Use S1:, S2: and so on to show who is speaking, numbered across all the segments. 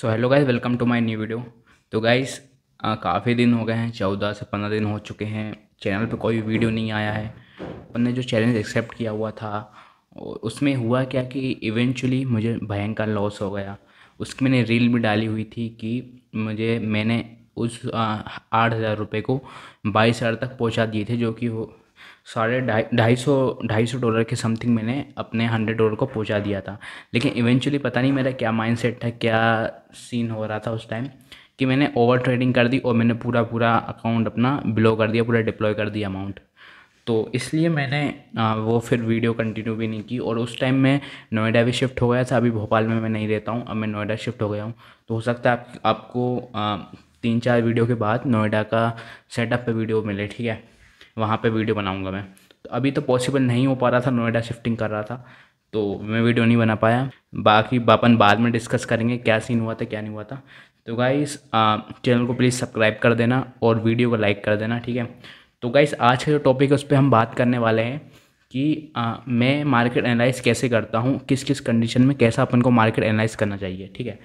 S1: so hello guys welcome to my new video तो guys काफ़ी दिन हो गए हैं चौदह से पंद्रह दिन हो चुके हैं चैनल पे कोई वीडियो नहीं आया है मैंने जो चैलेंज एक्सेप्ट किया हुआ था उसमें हुआ क्या कि इवेंचुअली मुझे भयंकर लॉस हो गया उसकी मैंने रील भी डाली हुई थी कि मुझे मैंने उस आठ हज़ार रुपये को बाईस हज़ार तक पहुँचा दिए थे जो कि साढ़े ढाई ढाई सौ ढाई सौ डॉलर के समथिंग मैंने अपने हंड्रेड डॉलर को पहुंचा दिया था लेकिन इवेंचुअली पता नहीं मेरा क्या माइंड सेट था क्या सीन हो रहा था उस टाइम कि मैंने ओवर ट्रेडिंग कर दी और मैंने पूरा पूरा अकाउंट अपना बिलो कर दिया पूरा डिप्लॉय कर दिया अमाउंट तो इसलिए मैंने वो फिर वीडियो कंटिन्यू भी नहीं की और उस टाइम मैं नोएडा भी शिफ्ट हो गया था अभी भोपाल में मैं नहीं रहता हूँ अब मैं नोएडा शिफ्ट हो गया हूँ तो हो सकता है आप, आपको आ, तीन चार वीडियो के बाद नोएडा का सेटअप पे वीडियो मिले ठीक है वहाँ पर वीडियो बनाऊँगा मैं तो अभी तो पॉसिबल नहीं हो पा रहा था नोएडा शिफ्टिंग कर रहा था तो मैं वीडियो नहीं बना पाया बाकी अपन बाद में डिस्कस करेंगे क्या सीन हुआ था क्या नहीं हुआ था तो गाइस चैनल को प्लीज़ सब्सक्राइब कर देना और वीडियो को लाइक कर देना ठीक है तो गाइस आज का जो टॉपिक है उस पर हम बात करने वाले हैं कि आ, मैं मार्केट एनालाइज कैसे करता हूँ किस किस कंडीशन में कैसा अपन को मार्केट एनालाइज करना चाहिए ठीक है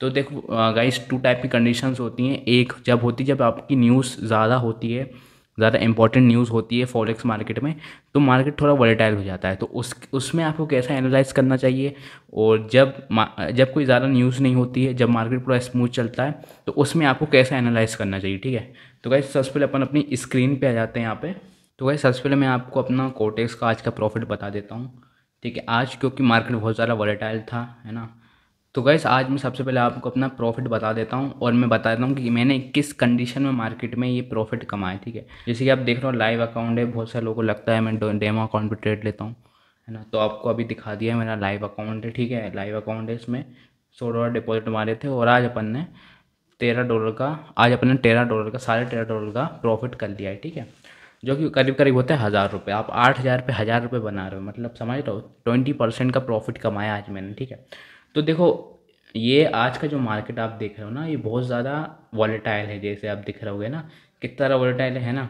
S1: तो देखो गाइस टू टाइप की कंडीशंस होती हैं एक जब होती जब आपकी न्यूज़ ज़्यादा होती है ज़्यादा इंपॉर्टेंट न्यूज़ होती है फॉरेक्स मार्केट में तो मार्केट थोड़ा वॉलेटाइल हो जाता है तो उस उसमें आपको कैसा एनालाइज करना चाहिए और जब जब कोई ज़्यादा न्यूज़ नहीं होती है जब मार्केट पूरा स्मूथ चलता है तो उसमें आपको कैसा एनालाइज करना चाहिए ठीक है तो गाइज सबसे पहले अपन अपनी स्क्रीन पर आ जाते हैं यहाँ पर तो गाइज सबसे पहले मैं आपको अपना कोटेक्स का आज का प्रॉफिट बता देता हूँ ठीक है आज क्योंकि मार्केट बहुत ज़्यादा वॉलेटाइल था है ना तो गैस आज मैं सबसे पहले आपको अपना प्रॉफिट बता देता हूँ और मैं बता देता हूँ कि मैंने किस कंडीशन में मार्केट में ये प्रॉफिट कमाया ठीक है जैसे कि आप देख रहे हो लाइव अकाउंट है बहुत सारे लोगों को लगता है मैं डेमो अकाउंट पर ट्रेड लेता हूँ है ना तो आपको अभी दिखा दिया है मेरा लाइव अकाउंट है ठीक है लाइव अकाउंट है इसमें सौ डॉलर डिपॉजिट मारे थे और आज अपन ने तेरह डॉलर का आज अपन ने तेरह डॉलर का साढ़े तेरह डॉलर का प्रॉफिट कर लिया है ठीक है जो कि करीब करीब होता है हज़ार रुपये आप आठ हज़ार पे हज़ार रुपये बना रहे हो मतलब समझ रहे हो ट्वेंटी परसेंट का प्रॉफिट कमाया आज मैंने ठीक है तो देखो ये आज का जो मार्केट आप देख रहे हो ना ये बहुत ज़्यादा वॉलेटाइल है जैसे आप दिख रहे होगे ना कितना वॉलेटाइल है ना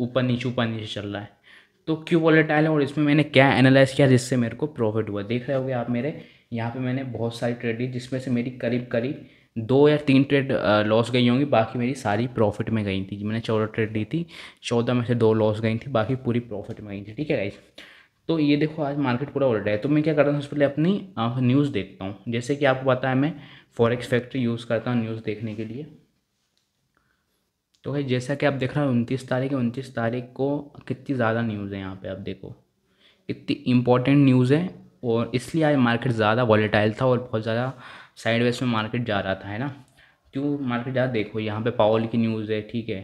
S1: ऊपर नीचे ऊपर नीचे चल रहा है तो क्यों वॉलेटाइल है और इसमें मैंने क्या एनालाइज किया जिससे मेरे को प्रॉफिट हुआ देख रहे हो आप मेरे यहाँ पे मैंने बहुत सारी ट्रेड ली जिसमें से मेरी करीब करीब दो या तीन ट्रेड लॉस गई होंगी बाकी मेरी सारी प्रॉफिट में गई थी मैंने चौदह ट्रेड ली थी चौदह में से दो लॉस गई थी बाकी पूरी प्रॉफिट में गई थी ठीक है गाइज तो ये देखो आज मार्केट पूरा उलट है तो मैं क्या करता हूँ सबसे पहले अपनी न्यूज़ देखता हूँ जैसे कि आपको पता है मैं फॉरेक्स फैक्ट्री यूज़ करता हूँ न्यूज़ देखने के लिए तो भाई जैसा कि आप देख रहे हो उनतीस तारीख उनतीस तारीख को कितनी ज़्यादा न्यूज़ है यहाँ पे आप देखो कितनी इंपॉर्टेंट न्यूज़ है और इसलिए आज मार्केट ज़्यादा वॉलेटाइल था और बहुत ज़्यादा वेस्ट में मार्केट जा रहा था है ना क्यों मार्केट ज़्यादा देखो यहाँ पे पावल की न्यूज़ है ठीक है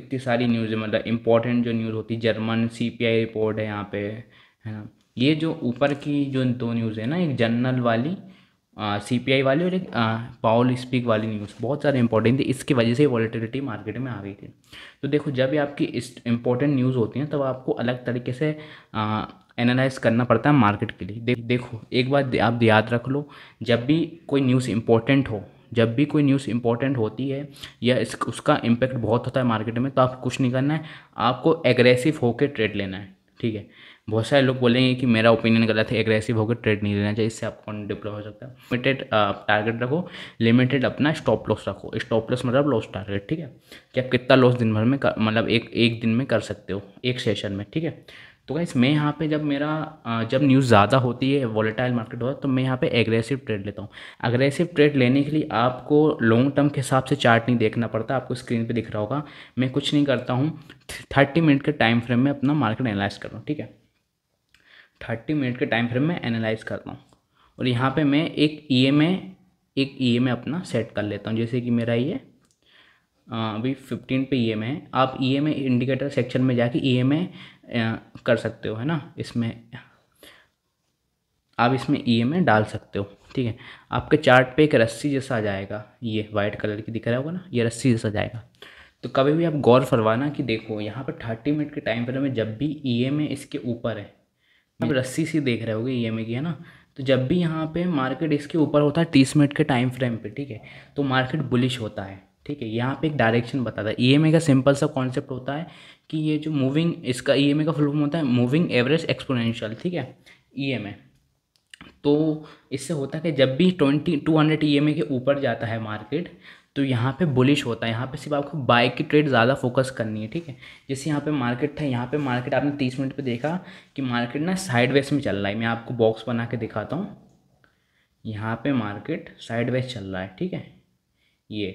S1: कितनी सारी न्यूज़ मतलब इम्पोर्टेंट जो न्यूज़ होती है जर्मन सी रिपोर्ट है यहाँ पे है ना ये जो ऊपर की जो दो न्यूज़ है ना एक जनरल वाली सी पी आई वाली और एक पावल स्पीक वाली न्यूज़ बहुत सारे इंपॉर्टेंट थी इसकी वजह से वॉलीटिलिटी मार्केट में आ गई थी तो देखो जब भी आपकी इस इंपॉर्टेंट न्यूज़ होती है तब तो आपको अलग तरीके से एनालाइज करना पड़ता है मार्केट के लिए देख देखो एक बात आप याद रख लो जब भी कोई न्यूज़ इंपॉर्टेंट हो जब भी कोई न्यूज़ इंपॉर्टेंट होती है या इस उसका इम्पैक्ट बहुत होता है मार्केट में तो आप कुछ नहीं करना है आपको एग्रेसिव होकर ट्रेड लेना है ठीक है बहुत सारे लोग बोलेंगे कि मेरा ओपिनियन गलत है एग्रेसिव होकर ट्रेड नहीं लेना चाहिए इससे आपको डिप्लॉय हो सकता है लिमिटेड टारगेट रखो लिमिटेड अपना स्टॉप लॉस रखो स्टॉप लॉस मतलब लॉस टारगेट ठीक है कि आप कितना लॉस दिन भर में मतलब एक एक दिन में कर सकते हो एक सेशन में ठीक है तो गाइस मैं यहाँ पे जब मेरा जब न्यूज़ ज़्यादा होती है वॉलेटाइल मार्केट है तो मैं यहाँ पे एग्रेसिव ट्रेड लेता हूँ अग्रेसिव ट्रेड लेने के लिए आपको लॉन्ग टर्म के हिसाब से चार्ट नहीं देखना पड़ता आपको स्क्रीन पे दिख रहा होगा मैं कुछ नहीं करता हूँ थर्टी मिनट के टाइम फ्रेम में अपना मार्केट एनालाइज कर रहा हूँ ठीक है थर्टी मिनट के टाइम फ्रेम में एनालाइज कर रहा हूँ और यहाँ पर मैं एक ई e एक ई e अपना सेट कर लेता हूँ जैसे कि मेरा ये अभी फिफ्टीन पे ई e है आप ई इंडिकेटर सेक्शन में जाके ई कर सकते हो है ना इसमें आप इसमें ई e एम डाल सकते हो ठीक है आपके चार्ट पे एक रस्सी जैसा आ जाएगा ये वाइट कलर की दिख रहा होगा ना ये रस्सी जैसा जाएगा तो कभी भी आप गौर फरवाना कि देखो यहाँ पर थर्टी मिनट के टाइम पर में जब भी ई e एम इसके ऊपर है आप रस्सी सी देख रहे होगे ई e एम की है ना तो जब भी यहाँ पे मार्केट इसके ऊपर होता है तीस मिनट के टाइम फ्रेम पे ठीक है तो मार्केट बुलिश होता है ठीक है यहाँ पे एक डायरेक्शन बताता है ई एम का सिंपल सा कॉन्सेप्ट होता है कि ये जो मूविंग इसका ई e का फुल फॉर्म होता है मूविंग एवरेज एक्सपोनेंशियल ठीक है ई e तो इससे होता है कि जब भी ट्वेंटी टू हंड्रेड ई के ऊपर जाता है मार्केट तो यहाँ पे बुलिश होता है यहाँ पे सिर्फ आपको बाइक की ट्रेड ज़्यादा फोकस करनी है ठीक है जैसे यहाँ पे मार्केट था यहाँ पे मार्केट आपने तीस मिनट पे देखा कि मार्केट ना साइडवेज में चल रहा है मैं आपको बॉक्स बना के दिखाता हूँ यहाँ पे मार्केट साइडवेज चल रहा है ठीक है ये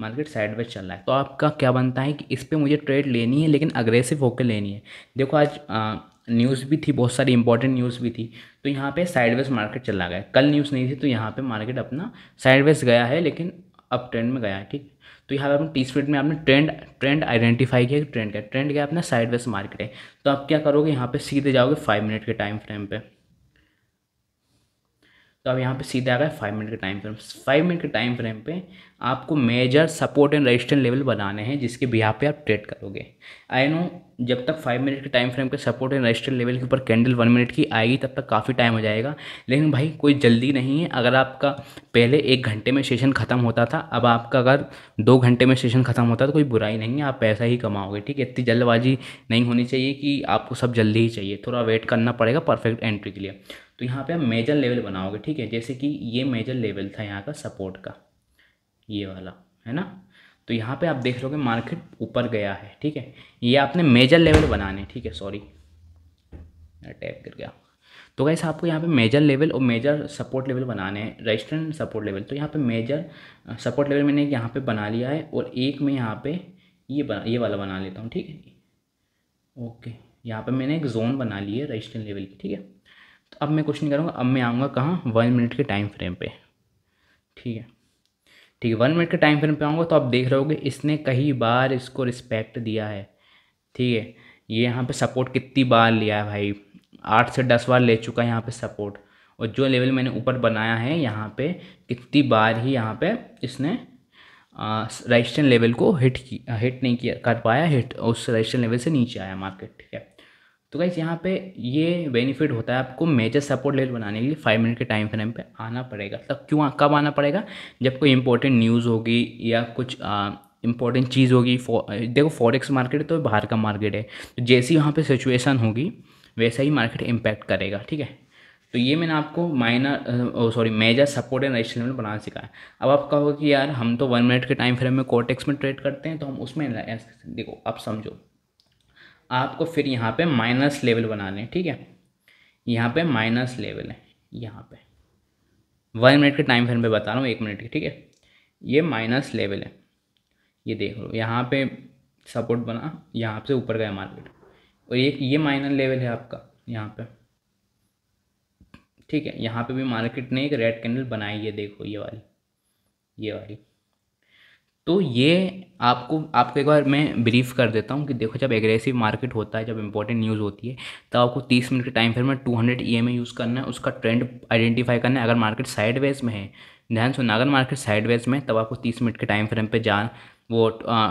S1: मार्केट साइड वेज चल रहा है तो आपका क्या बनता है कि इस पर मुझे ट्रेड लेनी है लेकिन अग्रेसिव होकर लेनी है देखो आज आ, न्यूज़ भी थी बहुत सारी इंपॉर्टेंट न्यूज़ भी थी तो यहाँ पे साइडवेज मार्केट चला गया कल न्यूज़ नहीं थी तो यहाँ पे मार्केट अपना साइडवेज गया है लेकिन अब ट्रेंड में गया है ठीक तो यहाँ पे अपने टी स्पीड में आपने ट्रेंड ट्रेंड आइडेंटिफाई किया ट्रेंड क्या ट्रेंड गया अपना साइडवेज मार्केट है तो आप क्या करोगे यहाँ पर सीधे जाओगे फाइव मिनट के टाइम फ्रेम पर तो अब यहाँ पे सीधा आ गया फाइव मिनट के टाइम फ्रेम फाइव मिनट के टाइम फ्रेम पे आपको major support and resistance level बनाने हैं जिसके बिहार पे आप ट्रेड करोगे आई नो जब तक फाइव मिनट के टाइम फ्रेम के सपोर्ट एंड रजिस्टेंट लेवल के ऊपर कैंडल वन मिनट की आएगी तब तक काफ़ी टाइम हो जाएगा लेकिन भाई कोई जल्दी नहीं है अगर आपका पहले एक घंटे में सेशन ख़त्म होता था अब आपका अगर दो घंटे में सेशन ख़त्म होता तो कोई बुराई नहीं है आप पैसा ही कमाओगे ठीक है इतनी जल्दबाजी नहीं होनी चाहिए कि आपको सब जल्दी ही चाहिए थोड़ा वेट करना पड़ेगा परफेक्ट एंट्री के लिए तो यहाँ पे आप मेजर लेवल बनाओगे ठीक है जैसे कि ये मेजर लेवल था यहाँ का सपोर्ट का ये वाला है ना तो यहाँ पे आप देख लोगे मार्केट ऊपर गया है ठीक है ये आपने मेजर लेवल बनाने ठीक है सॉरी टैप कर गया तो वैसे आपको यहाँ पे मेजर लेवल और मेजर सपोर्ट लेवल बनाने हैं रजिस्ट्रेंट सपोर्ट लेवल तो यहाँ पे मेजर सपोर्ट लेवल मैंने यहाँ पे बना लिया है और एक में यहाँ पे ये बना ये वाला बना लेता हूँ ठीक है ओके यहाँ पे मैंने एक जोन बना लिया है रजिस्ट्रेंट लेवल की ठीक है तो अब मैं कुछ नहीं करूँगा अब मैं आऊँगा कहाँ वन मिनट के टाइम फ्रेम पे ठीक है ठीक है वन मिनट के टाइम फ्रेम पे आऊँगा तो आप देख रहे होगे इसने कई बार इसको रिस्पेक्ट दिया है ठीक है ये यहाँ पे सपोर्ट कितनी बार लिया है भाई आठ से दस बार ले चुका है यहाँ पे सपोर्ट और जो लेवल मैंने ऊपर बनाया है यहाँ पे कितनी बार ही यहाँ पे इसने रजिस्टेंट लेवल को हिट की हिट नहीं किया कर पाया हिट उस रजिस्टेंट लेवल से नीचे आया मार्केट ठीक है तो गाइस यहाँ पे ये बेनिफिट होता है आपको मेजर सपोर्ट लेवल बनाने के लिए फाइव मिनट के टाइम फ्रेम पे आना पड़ेगा तब मतलब क्यों कब आना पड़ेगा जब कोई इंपॉर्टेंट न्यूज़ होगी या कुछ इंपॉर्टेंट चीज़ होगी देखो फॉरेक्स मार्केट तो बाहर का मार्केट है तो जैसी वहाँ पर सिचुएसन होगी वैसा ही मार्केट इम्पैक्ट करेगा ठीक है तो ये मैंने आपको minor sorry major support and resistance level बनाना सिखाया अब आप कहोगे कि यार हम तो वन मिनट के टाइम फ्रेम में कोटेक्स में ट्रेड करते हैं तो हम उसमें देखो आप समझो आपको फिर यहाँ पे माइनस लेवल बनाने ठीक है यहाँ पे माइनस लेवल है यहाँ पे वन मिनट के टाइम फ्रेम पे बता रहा हूँ एक मिनट की ठीक है ये माइनस लेवल है ये देख लो यहाँ पे सपोर्ट बना यहाँ से ऊपर गया मार्केट और एक ये माइनस लेवल है आपका यहाँ पे ठीक है यहाँ पे भी मार्केट ने एक रेड कैंडल बनाई है देखो ये वाली ये वाली तो ये आपको आपको एक बार मैं ब्रीफ कर देता हूँ कि देखो जब एग्रेसिव मार्केट होता है जब इंपॉर्टेंट न्यूज़ होती है तो आपको 30 मिनट के टाइम फ्रेम में 200 ईएमए यूज़ करना है उसका ट्रेंड आइडेंटिफाई करना है अगर मार्केट साइडवेज में है ध्यान सुनना अगर मार्केट साइडवेज में तब आपको 30 मिनट के टाइम फ्रेम पे जा वो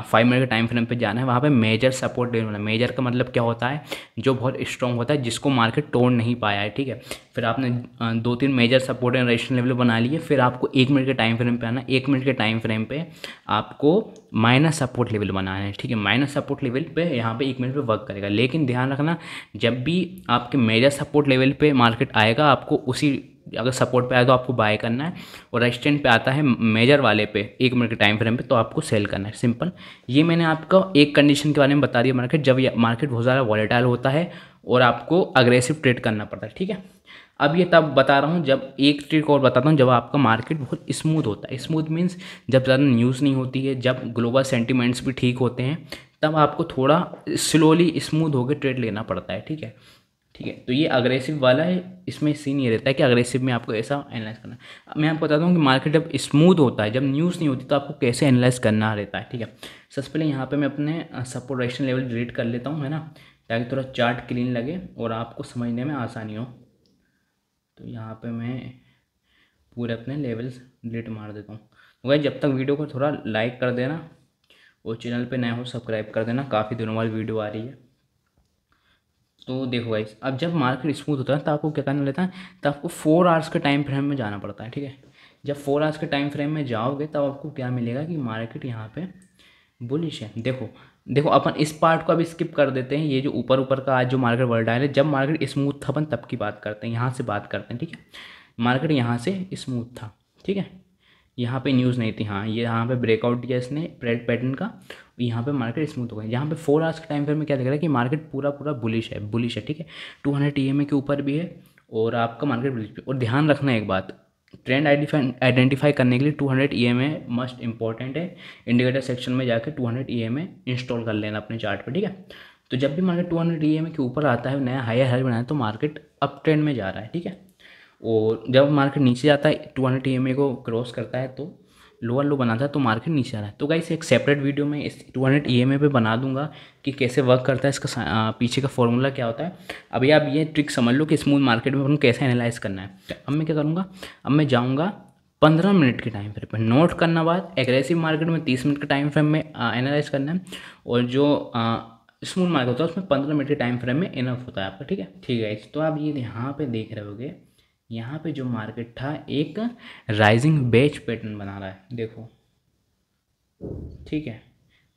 S1: फाइव मिनट के टाइम फ्रेम पे जाना है वहाँ पे मेजर सपोर्ट लेवल मेजर का मतलब क्या होता है जो बहुत स्ट्रॉन्ग होता है जिसको मार्केट तोड़ नहीं पाया है ठीक है फिर आपने दो तीन मेजर सपोर्ट एंड रेशन लेवल बना लिए फिर आपको एक मिनट के टाइम फ्रेम पे आना एक मिनट के टाइम फ्रेम पे आपको माइनस सपोर्ट लेवल बनाना है ठीक है माइनस सपोर्ट लेवल पे यहाँ पे एक मिनट पे वर्क करेगा लेकिन ध्यान रखना जब भी आपके मेजर सपोर्ट लेवल पे मार्केट आएगा आपको उसी अगर सपोर्ट पे आया तो आपको बाय करना है और रेस्टेंट पे आता है मेजर वाले पे एक मिनट के टाइम फ्रेम पे तो आपको सेल करना है सिंपल ये मैंने आपको एक कंडीशन के बारे में बता दिया मार्केट जब मार्केट बहुत ज़्यादा वॉलेटाइल होता है और आपको अग्रेसिव ट्रेड करना पड़ता है ठीक है अब ये तब बता रहा हूँ जब एक ट्रिक और बताता हूँ जब आपका मार्केट बहुत स्मूथ होता है स्मूथ मीन्स जब ज़्यादा न्यूज़ नहीं होती है जब ग्लोबल सेंटिमेंट्स भी ठीक होते हैं तब आपको थोड़ा स्लोली स्मूथ होकर ट्रेड लेना पड़ता है ठीक है ठीक है तो ये अग्रेसिव वाला है इसमें सीन ये रहता है कि अग्रेसिव में आपको ऐसा एनालाइज करना है मैं आपको बताता हूँ कि मार्केट जब स्मूथ होता है जब न्यूज़ नहीं होती तो आपको कैसे एनालाइज करना रहता है ठीक है सबसे पहले यहाँ पर मैं अपने सपोर्ट रेशन लेवल डिलीट कर लेता हूँ है ना ताकि थोड़ा चार्ट क्लीन लगे और आपको समझने में आसानी हो तो यहाँ पर मैं पूरे अपने लेवल्स डिलीट मार देता हूँ वह तो जब तक वीडियो को थोड़ा लाइक कर देना और चैनल पे नया हो सब्सक्राइब कर देना काफ़ी दिनों बाद वीडियो आ रही है तो देखो गाइस अब जब मार्केट स्मूथ होता है तो आपको क्या करना लेता है तो आपको फोर आवर्स के टाइम फ्रेम में जाना पड़ता है ठीक है जब फोर आवर्स के टाइम फ्रेम में जाओगे तब आपको क्या मिलेगा कि मार्केट यहाँ पे बुलिश है देखो देखो अपन इस पार्ट को अब स्किप कर देते हैं ये जो ऊपर ऊपर का आज जो मार्केट वर्ल्ड आया है जब मार्केट स्मूथ था अपन तब की बात करते हैं यहाँ से बात करते हैं ठीक है मार्केट यहाँ से स्मूथ था ठीक है यहाँ पे न्यूज़ नहीं थी हाँ ये यहाँ पे ब्रेकआउट किया इसने पैटर्न का यहाँ पे मार्केट स्मूथ हो गया यहाँ पे फोर आवर्स के टाइम फिर में क्या देख रहा है कि मार्केट पूरा पूरा बुलिश है बुलिश है ठीक है टू हंड्रेड ई के ऊपर भी है और आपका मार्केट बुलिश भी और ध्यान रखना एक बात ट्रेंड आइडेंटिफाई करने के लिए 200 हंड्रेड ई मस्ट इंपॉर्टेंट है इंडिकेटर सेक्शन में जाकर 200 हंड्रेड ई इंस्टॉल कर लेना अपने चार्ट पे ठीक है तो जब भी मार्केट 200 हंड्रेड ई के ऊपर आता है नया हाई हाई बनाया तो मार्केट अप ट्रेंड में जा रहा है ठीक है और जब मार्केट नीचे जाता है टू हंड्रेड ई को क्रॉस करता है तो लोअर लो बनाता है तो मार्केट नीचे आ रहा है तो गाइस एक सेपरेट वीडियो में इस टू हंड्रेड ई एम बना दूंगा कि कैसे वर्क करता है इसका पीछे का फॉर्मूला क्या होता है अभी आप ये ट्रिक समझ लो कि स्मूथ मार्केट में अपन कैसे एनालाइज करना है अब मैं क्या करूँगा अब मैं जाऊँगा पंद्रह मिनट के टाइम फ्रेम पर नोट करना बाद एग्रेसिव मार्केट में तीस मिनट के टाइम फ्रेम में एनालाइज करना है और जो स्मूथ मार्केट होता है उसमें पंद्रह मिनट के टाइम फ्रेम में इनफ होता है आपका ठीक है ठीक है तो आप ये यहाँ पर देख रहे होगे यहाँ पे जो मार्केट था एक राइजिंग बेच पैटर्न बना रहा है देखो ठीक है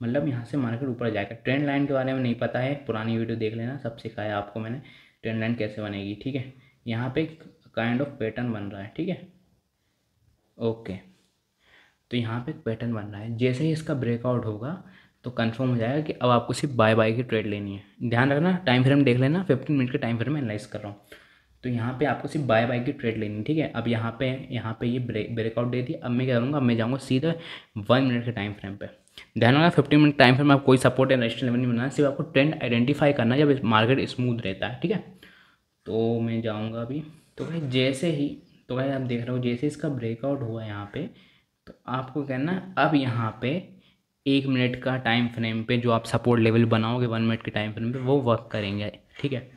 S1: मतलब यहाँ से मार्केट ऊपर जाएगा ट्रेंड लाइन के बारे में नहीं पता है पुरानी वीडियो देख लेना सब सिखाया आपको मैंने ट्रेंड लाइन कैसे बनेगी ठीक है यहाँ पे काइंड ऑफ पैटर्न बन रहा है ठीक है ओके तो यहाँ पे पैटर्न बन रहा है जैसे ही इसका ब्रेकआउट होगा तो कंफर्म हो जाएगा कि अब आपको सिर्फ बाय बाय की ट्रेड लेनी है ध्यान रखना टाइम फ्रेम देख लेना फिफ्टीन मिनट के टाइम फ्रेम में एनालाइज कर रहा हूँ तो यहाँ पे आपको सिर्फ बाय बाय की ट्रेड लेनी है ठीक है अब यहाँ पे यहाँ पे ये ब्रेक ब्रेकआउट दे दी अब मैं क्या करूँगा मैं जाऊँगा सीधा वन मिनट के टाइम फ्रेम पे ध्यान रखना फिफ्टी मिनट टाइम फ्रेम में आप कोई सपोर्ट या नेशनल लेवल नहीं बनाना सिर्फ आपको ट्रेंड आइडेंटिफाई करना जब मार्केट स्मूथ रहता है ठीक है तो मैं जाऊँगा अभी तो भाई जैसे ही तो भाई आप देख रहे हो जैसे इसका ब्रेकआउट हुआ यहाँ पर तो आपको कहना अब यहाँ पर एक मिनट का टाइम फ्रेम पर जो आप सपोर्ट लेवल बनाओगे वन मिनट के टाइम फ्रेम पर वो वर्क करेंगे ठीक है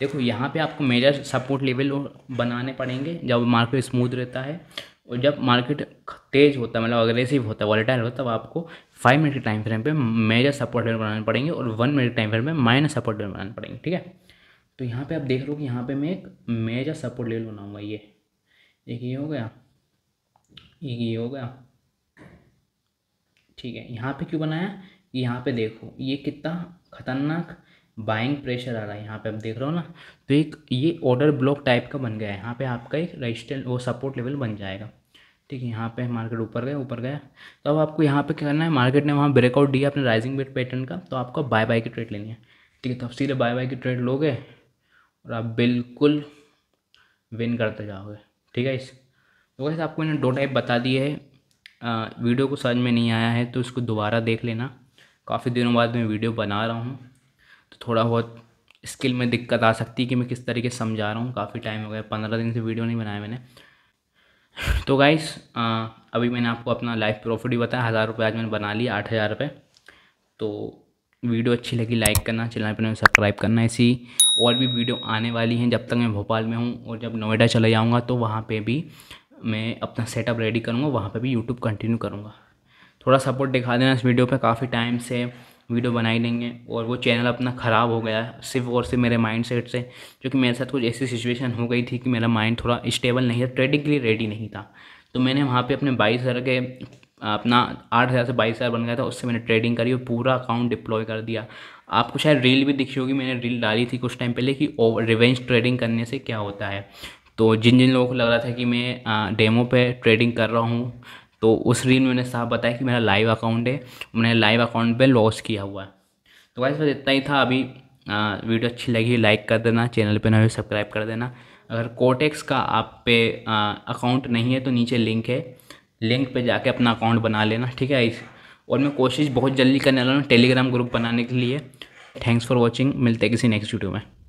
S1: देखो यहाँ पे आपको मेजर सपोर्ट लेवल बनाने पड़ेंगे जब मार्केट स्मूथ रहता है और जब मार्केट तेज होता है मतलब अग्रेसिव होता है वॉलेटाइल होता है तब आपको फाइव मिनट के टाइम फ्रेम पे मेजर सपोर्ट लेवल बनाने पड़ेंगे और वन मिनट टाइम फ्रेम पे माइनस सपोर्ट लेवल बनाने पड़ेंगे ठीक है तो यहाँ पे आप देख लो कि यहाँ पे मैं एक मेजर सपोर्ट लेवल बनाऊँगा ये एक ये हो गया एक ये हो गया ठीक है यहाँ पे क्यों बनाया यहाँ पे देखो ये कितना खतरनाक बाइंग प्रेशर आ रहा है यहाँ पे आप देख रहे हो ना तो एक ये ऑर्डर ब्लॉक टाइप का बन गया है यहाँ पे आपका एक रजिस्टेंस वो सपोर्ट लेवल बन जाएगा ठीक है यहाँ पे मार्केट ऊपर गया ऊपर गया तो अब आपको यहाँ पे क्या करना है मार्केट ने वहाँ ब्रेकआउट दिया अपने राइजिंग बेट पैटर्न का तो आपको बाय बाय की ट्रेड लेनी है ठीक है तो सीधे बाय बाय की ट्रेड लोगे और आप बिल्कुल विन करते जाओगे ठीक है इस तो वैसे आपको मैंने दो टाइप बता दिए है वीडियो को समझ में नहीं आया है तो उसको दोबारा देख लेना काफ़ी दिनों बाद मैं वीडियो बना रहा हूँ तो थोड़ा बहुत स्किल में दिक्कत आ सकती है कि मैं किस तरीके से समझा रहा हूँ काफ़ी टाइम हो गया पंद्रह दिन से वीडियो नहीं बनाया मैंने तो गाइस अभी मैंने आपको अपना लाइफ प्रॉफिट भी बताया हज़ार रुपये आज मैंने बना लिया आठ हज़ार रुपये तो वीडियो अच्छी लगी लाइक करना चैनल पर सब्सक्राइब करना ऐसी और भी वीडियो आने वाली हैं जब तक मैं भोपाल में हूँ और जब नोएडा चले जाऊँगा तो वहाँ पर भी मैं अपना सेटअप रेडी करूँगा वहाँ पर भी यूट्यूब कंटिन्यू करूँगा थोड़ा सपोर्ट दिखा देना इस वीडियो पर काफ़ी टाइम से वीडियो बनाई ही है और वो चैनल अपना ख़राब हो गया सिर्फ और सिर्फ मेरे माइंड सेट से क्योंकि मेरे साथ कुछ ऐसी सिचुएशन हो गई थी कि मेरा माइंड थोड़ा स्टेबल नहीं था ट्रेडिंग के लिए रेडी नहीं था तो मैंने वहाँ पे अपने बाईस हज़ार के अपना आठ हज़ार से बाईस हज़ार बन गया था उससे मैंने ट्रेडिंग करी और पूरा अकाउंट डिप्लॉय कर दिया आपको शायद रील भी दिखी होगी मैंने रील डाली थी कुछ टाइम पहले कि रिवेंज ट्रेडिंग करने से क्या होता है तो जिन जिन लोगों को लग रहा था कि मैं डेमो पे ट्रेडिंग कर रहा हूँ तो उस रील में मैंने साफ बताया कि मेरा लाइव अकाउंट है मैंने लाइव अकाउंट पर लॉस किया हुआ है तो वैसे बस इतना ही था अभी आ, वीडियो अच्छी लगी लाइक कर देना चैनल पे ना सब्सक्राइब तो कर देना अगर कोटेक्स का आप पे अकाउंट नहीं है तो नीचे लिंक है लिंक पे जाके अपना अकाउंट बना लेना ठीक है इस और मैं कोशिश बहुत जल्दी करने वाला हूँ टेलीग्राम ग्रुप बनाने के लिए थैंक्स फॉर वॉचिंग मिलते हैं किसी नेक्स्ट वीडियो में